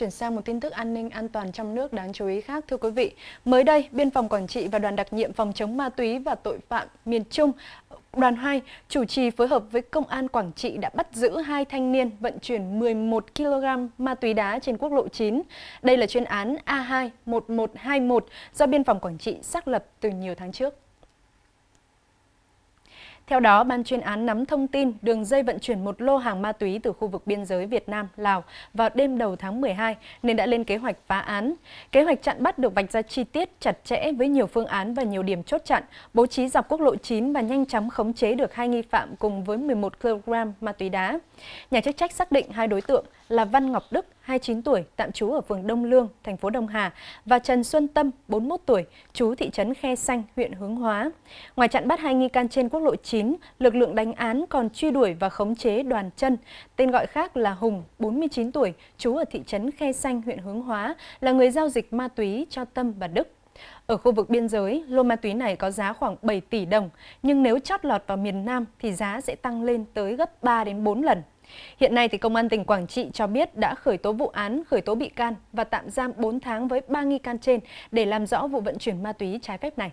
Chuyển sang một tin tức an ninh an toàn trong nước đáng chú ý khác thưa quý vị. Mới đây, Biên phòng Quảng Trị và đoàn đặc nhiệm phòng chống ma túy và tội phạm miền Trung Đoàn 2 chủ trì phối hợp với Công an Quảng Trị đã bắt giữ hai thanh niên vận chuyển 11 kg ma túy đá trên quốc lộ 9. Đây là chuyên án A21121 do Biên phòng Quảng Trị xác lập từ nhiều tháng trước. Theo đó, ban chuyên án nắm thông tin đường dây vận chuyển một lô hàng ma túy từ khu vực biên giới Việt Nam, Lào vào đêm đầu tháng 12 nên đã lên kế hoạch phá án. Kế hoạch chặn bắt được vạch ra chi tiết chặt chẽ với nhiều phương án và nhiều điểm chốt chặn, bố trí dọc quốc lộ 9 và nhanh chóng khống chế được hai nghi phạm cùng với 11 kg ma túy đá. Nhà chức trách xác định hai đối tượng là Văn Ngọc Đức, 29 tuổi, tạm trú ở phường Đông Lương, thành phố Đông Hà và Trần Xuân Tâm, 41 tuổi, trú thị trấn Khe Xanh, huyện Hướng Hóa. Ngoài chặn bắt hai nghi can trên quốc lộ 9, lực lượng đánh án còn truy đuổi và khống chế Đoàn Chân, tên gọi khác là Hùng, 49 tuổi, trú ở thị trấn Khe Xanh, huyện Hướng Hóa, là người giao dịch ma túy cho Tâm và Đức. Ở khu vực biên giới, lô ma túy này có giá khoảng 7 tỷ đồng, nhưng nếu chót lọt vào miền Nam thì giá sẽ tăng lên tới gấp 3 đến 4 lần. Hiện nay thì công an tỉnh Quảng Trị cho biết đã khởi tố vụ án, khởi tố bị can và tạm giam 4 tháng với 3 nghi can trên để làm rõ vụ vận chuyển ma túy trái phép này.